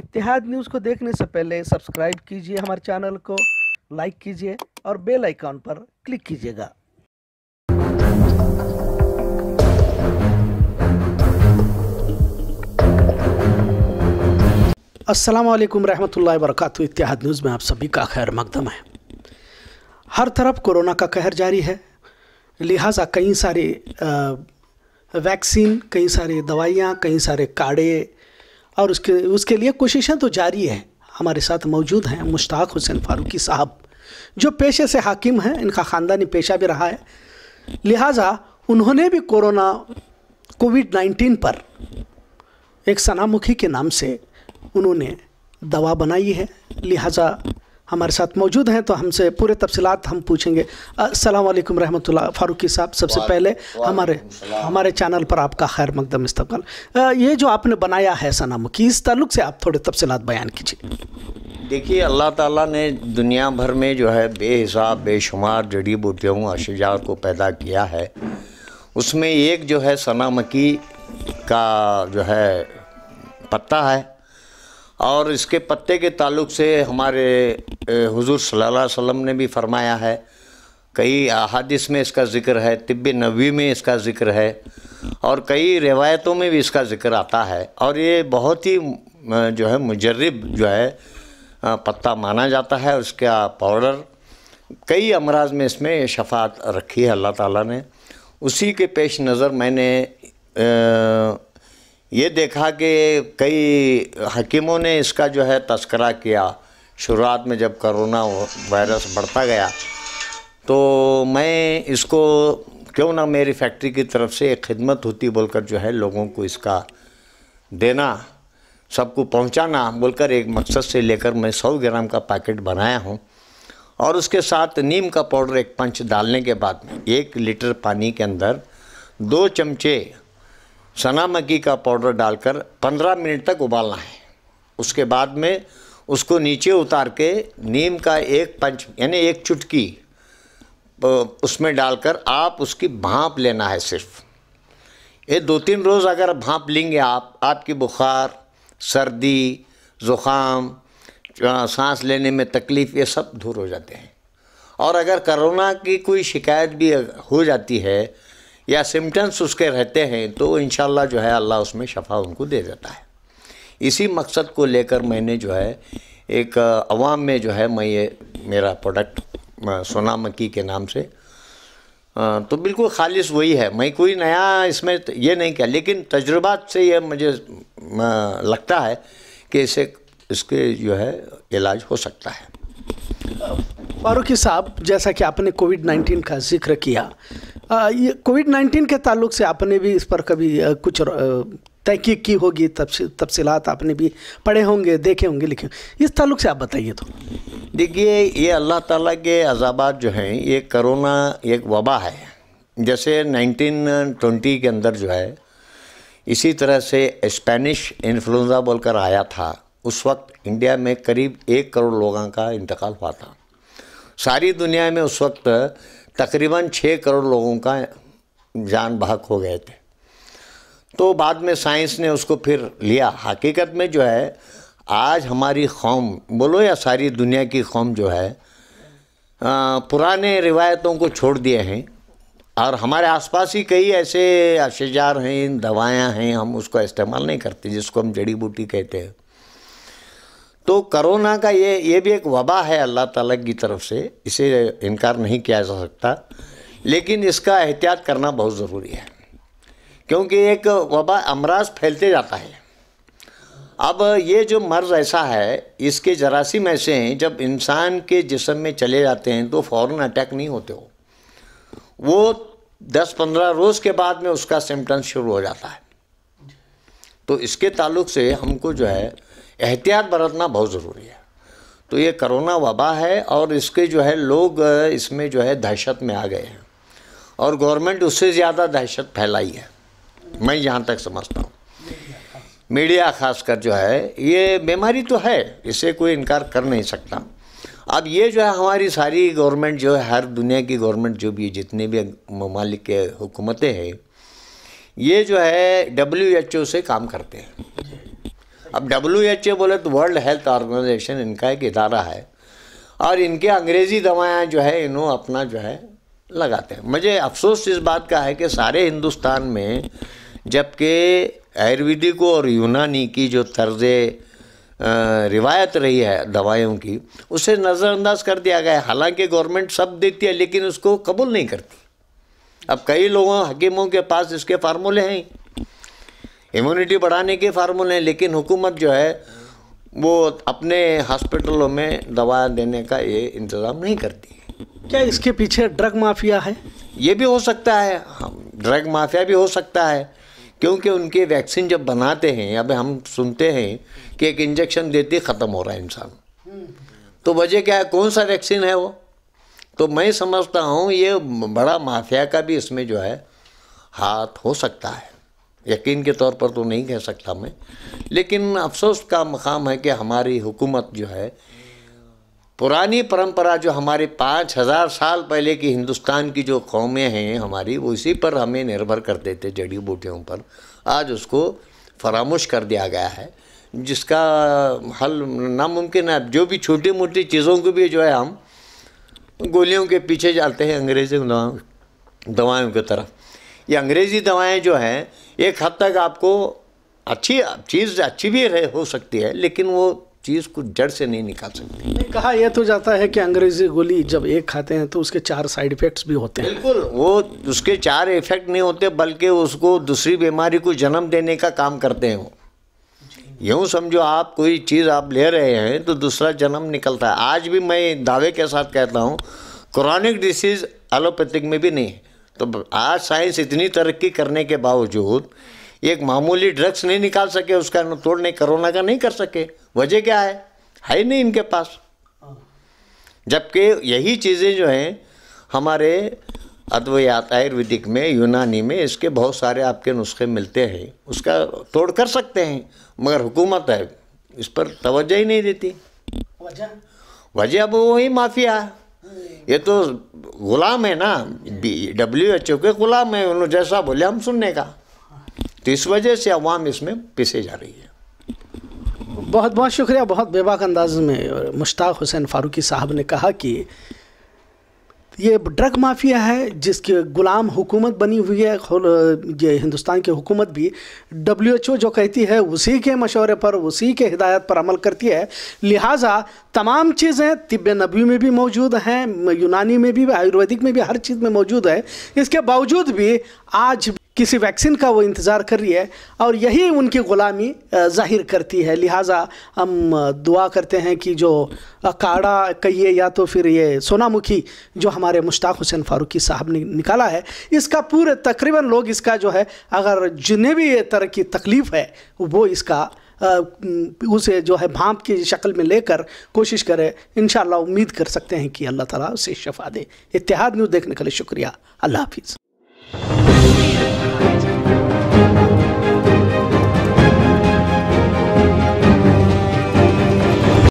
इतिहाद news को देखने से पहले सब्सक्राइब कीजिए हमारे चैनल को लाइक कीजिए और बेल आइकॉन पर क्लिक कीजिएगा अस्सलाम वालेकुम रहमतुल्लाहि वरकत इतिहाद न्यूज़ में आप सभी का खैर मकदम है हर तरफ कोरोना का कहर जारी है लिहाजा कई सारे वैक्सीन कई सारे दवाइयाँ कई सारे काढ़े और उसके उसके लिए कोशिशें तो जारी है हमारे साथ मौजूद हैं मुश्ताक हुसैन फारूकी साहब जो पेशे से हाकिम हैं इनका ख़ानदानी पेशा भी रहा है लिहाजा उन्होंने भी कोरोना कोविड नाइन्टीन पर एक सनामुखी के नाम से उन्होंने दवा बनाई है लिहाजा हमारे साथ मौजूद हैं तो हमसे पूरे तफसलत हम पूछेंगे असलम रहमत फारूकी साहब सबसे पहले हमारे हमारे चैनल पर आपका खैर मकदम इस्तेमाल ये जो आपने बनाया है सनामुखी इस तल्लुक से आप थोड़े तफसलत बयान कीजिए देखिए अल्लाह ताला ने दुनिया भर में जो है बेहिसाब बेशुमार जड़ी बूटियों अशजा को पैदा किया है उसमें एक जो है सना मकी का जो है पत्ता है और इसके पत्ते के ताल्लुक से हमारे हुजूर सल्लल्लाहु अलैहि वसल्लम ने भी फरमाया है कई अहादिस में इसका ज़िक्र है तिब्ब नबी में इसका ज़िक्र है और कई रिवायतों में भी इसका ज़िक्र आता है और ये बहुत ही जो है मुजरब जो है पत्ता माना जाता है उसका पाउडर कई अमराज में इसमें शफात रखी है अल्लाह ताला ने उसी के पेश नज़र मैंने आ, ये देखा कि कई हकीमों ने इसका जो है तस्करा किया शुरुआत में जब करोना वायरस बढ़ता गया तो मैं इसको क्यों ना मेरी फैक्ट्री की तरफ से एक खिदमत होती बोलकर जो है लोगों को इसका देना सबको पहुंचाना बोलकर एक मकसद से लेकर मैं सौ ग्राम का पैकेट बनाया हूं और उसके साथ नीम का पाउडर एक पंच डालने के बाद में एक लीटर पानी के अंदर दो चमचे सना मक्की का पाउडर डालकर 15 मिनट तक उबालना है उसके बाद में उसको नीचे उतार के नीम का एक पंच यानी एक चुटकी उसमें डालकर आप उसकी भाप लेना है सिर्फ ये दो तीन रोज़ अगर भाप लेंगे आप आपकी बुखार सर्दी ज़ुकाम सांस लेने में तकलीफ़ ये सब दूर हो जाते हैं और अगर करोना की कोई शिकायत भी हो जाती है या सिम्टम्स उसके रहते हैं तो इन जो है अल्लाह उसमें शफा उनको दे देता है इसी मकसद को लेकर मैंने जो है एक अवाम में जो है मैं ये मेरा प्रोडक्ट सोना मक्की के नाम से तो बिल्कुल खालिश वही है मैं कोई नया इसमें ये नहीं किया लेकिन तजुर्बात से यह मुझे लगता है कि इसे इसके जो है इलाज हो सकता है फारूकी साहब जैसा कि आपने कोविड नाइन्टीन का जिक्र किया कोविड नाइन्टीन के ताल्लुक से आपने भी इस पर कभी कुछ तहकीक की होगी तफसी आपने भी पढ़े होंगे देखे होंगे लिखे होंगे इस ताल्लुक से आप बताइए तो देखिए ये अल्लाह ताला के अजाबात जो हैं ये करोना एक वबा है जैसे 1920 के अंदर जो है इसी तरह से स्पेनिश इन्फ्लुएंजा बोलकर आया था उस वक्त इंडिया में करीब एक करोड़ लोगों का इंतकाल हुआ था सारी दुनिया में उस वक्त तकरीबन छः करोड़ लोगों का जान बहक हो गए थे तो बाद में साइंस ने उसको फिर लिया हकीकत में जो है आज हमारी कौम बोलो या सारी दुनिया की कौम जो है आ, पुराने रिवायतों को छोड़ दिए हैं और हमारे आसपास ही कई ऐसे अशार हैं दवायां हैं हम उसका इस्तेमाल नहीं करते जिसको हम जड़ी बूटी कहते हैं तो करोना का ये ये भी एक वबा है अल्लाह ताला की तरफ से इसे इनकार नहीं किया जा सकता लेकिन इसका एहतियात करना बहुत ज़रूरी है क्योंकि एक वबा अमराज फैलते जाता है अब ये जो मर्ज़ ऐसा है इसके जरासीम ऐसे हैं जब इंसान के जिसम में चले जाते हैं तो फ़ौर अटैक नहीं होते हो वो दस पंद्रह रोज़ के बाद में उसका सिम्टम्स शुरू हो जाता है तो इसके ताल्लुक से हमको जो है एहतियात बरतना बहुत ज़रूरी है तो ये करोना वबा है और इसके जो है लोग इसमें जो है दहशत में आ गए हैं और गवर्नमेंट उससे ज़्यादा दहशत फैलाई है मैं यहाँ तक समझता हूँ मीडिया खासकर जो है ये बीमारी तो है इसे कोई इनकार कर नहीं सकता अब ये जो है हमारी सारी गवर्नमेंट जो है हर दुनिया की गवर्नमेंट जो भी जितने भी ममालिक हुकूमतें हैं ये जो है डब्ल्यू एच ओ से काम करते हैं अब डब्ल्यू एच ए बोले तो वर्ल्ड हेल्थ ऑर्गेनाइजेशन इनका एक इदारा है और इनके अंग्रेज़ी दवाएँ जो है इन्हों अपना जो है लगाते हैं मुझे अफसोस इस बात का है कि सारे हिंदुस्तान में जबकि आयुर्वेदिक और यूनानी की जो तर्ज रिवायत रही है दवाइयों की उसे नज़रअंदाज कर दिया गया है हालांकि गवर्नमेंट सब देती है लेकिन उसको कबूल नहीं करती अब कई लोगों हकीमों के पास इसके फार्मूले हैं इम्यूनिटी बढ़ाने के फार्मूले हैं लेकिन हुकूमत जो है वो अपने हॉस्पिटलों में दवा देने का ये इंतज़ाम नहीं करती क्या इसके पीछे ड्रग माफिया है ये भी हो सकता है ड्रग माफिया भी हो सकता है क्योंकि उनके वैक्सीन जब बनाते हैं अब हम सुनते हैं कि एक इंजेक्शन देते ख़त्म हो रहा है इंसान तो वजह क्या है कौन सा वैक्सीन है वो तो मैं समझता हूँ ये बड़ा माफिया का भी इसमें जो है हाथ हो सकता है यकीन के तौर पर तो नहीं कह सकता मैं लेकिन अफसोस का मकाम है कि हमारी हुकूमत जो है पुरानी परंपरा जो हमारे पाँच हज़ार साल पहले की हिंदुस्तान की जो कौमें हैं हमारी वो इसी पर हमें निर्भर कर देते जड़ी बूटियों पर आज उसको फरामोश कर दिया गया है जिसका हल नामुमकिन है जो भी छोटी मोटी चीज़ों को भी जो है हम गोलियों के पीछे जाते हैं अंग्रेजी दवाओं की तरफ ये अंग्रेज़ी दवाएं जो हैं एक हद तक आपको अच्छी चीज़ अच्छी भी रह हो सकती है लेकिन वो चीज़ को जड़ से नहीं निकाल सकती कहा यह तो जाता है कि अंग्रेजी गोली जब एक खाते हैं तो उसके चार साइड इफेक्ट्स भी होते हैं बिल्कुल वो उसके चार इफेक्ट नहीं होते बल्कि उसको दूसरी बीमारी को जन्म देने का काम करते हैं वो यूँ समझो आप कोई चीज़ आप ले रहे हैं तो दूसरा जन्म निकलता है आज भी मैं दावे के साथ कहता हूँ क्रॉनिक डिसीज़ एलोपैथिक में भी नहीं है तो आज साइंस इतनी तरक्की करने के बावजूद एक मामूली ड्रग्स नहीं निकाल सके उसका तोड़ नहीं कोरोना का नहीं कर सके वजह क्या है है नहीं इनके पास जबकि यही चीज़ें जो हैं हमारे अद्वैत आयुर्वेदिक में यूनानी में इसके बहुत सारे आपके नुस्खे मिलते हैं उसका तोड़ कर सकते हैं मगर हुकूमत है इस पर तोज्जा ही नहीं देती वजह वजह अब वही माफिया है ये तो गुलाम है ना डब्ल्यू एच ओ के गुलाम है उन्होंने जैसा बोले हम सुनने का तो इस वजह से अवाम इसमें पिसे जा रही है बहुत बहुत शुक्रिया बहुत बेबाक अंदाज में मुश्ताक हुसैन फारूकी साहब ने कहा कि ये ड्रग माफिया है जिसके गुलाम हुकूमत बनी हुई है ये हिंदुस्तान की हुकूमत भी डब्ल्यू जो कहती है उसी के मशवरे पर उसी के हिदायत पर अमल करती है लिहाजा तमाम चीज़ें तिब नबी में भी मौजूद हैं यूनानी में भी आयुर्वेदिक में भी हर चीज़ में मौजूद है इसके बावजूद भी आज किसी वैक्सीन का वो इंतज़ार कर रही है और यही उनकी ग़ुलामी जाहिर करती है लिहाजा हम दुआ करते हैं कि जो काढ़ा कहिए या तो फिर ये सोनामुखी जो हमारे मुश्ताक हुसैन फारूकी साहब ने निकाला है इसका पूरे तकरीबन लोग इसका जो है अगर जिन्हें भी ये तरह की तकलीफ़ है वो इसका उसे जो है भाप की शक्ल में लेकर कोशिश करें इन उम्मीद कर सकते हैं कि अल्लाह ताला उसे शफा दे इतिहाद न्यूज़ देखने के लिए शुक्रिया अल्लाह हाफिज़ Thank you.